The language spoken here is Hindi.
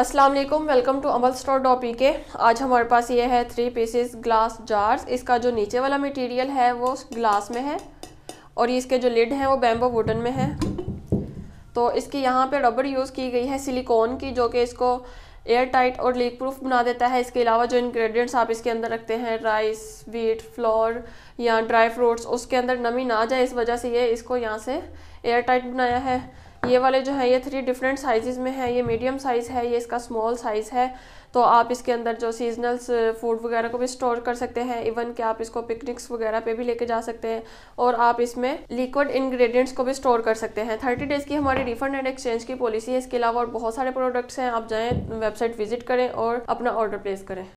Aslam welcome to Amal store डॉपी के आज हमारे पास ये है थ्री पीसेस ग्लास जार्स इसका जो नीचे वाला मटेरियल है वो ग्लास में है और इसके जो लिड हैं वो बैम्बो वुडन में है तो इसकी यहाँ पे रबड़ यूज़ की गई है सिलिकॉन की जो कि इसको एयर टाइट और लीक प्रूफ बना देता है इसके अलावा जो इंग्रेडिएंट्स आप इसके अंदर रखते हैं राइस वीट फ्लोर या ड्राई फ्रूट्स उसके अंदर नमी ना जाए इस वजह से ये इसको यहाँ से एयर टाइट बनाया है ये वाले जो है ये थ्री डिफरेंट साइज़ में है ये मीडियम साइज़ है ये इसका स्मॉल साइज़ है तो आप इसके अंदर जो सीजनल्स फूड वगैरह को भी स्टोर कर सकते हैं इवन कि आप इसको पिकनिक्स वगैरह पे भी लेके जा सकते हैं और आप इसमें लिक्विड इंग्रेडिएंट्स को भी स्टोर कर सकते हैं थर्टी डेज़ की हमारी रिफंड एंड एक्सचेंज की पॉलिसी है इसके अलावा और बहुत सारे प्रोडक्ट्स हैं आप जाएँ वेबसाइट विजिट करें और अपना ऑर्डर प्लेस करें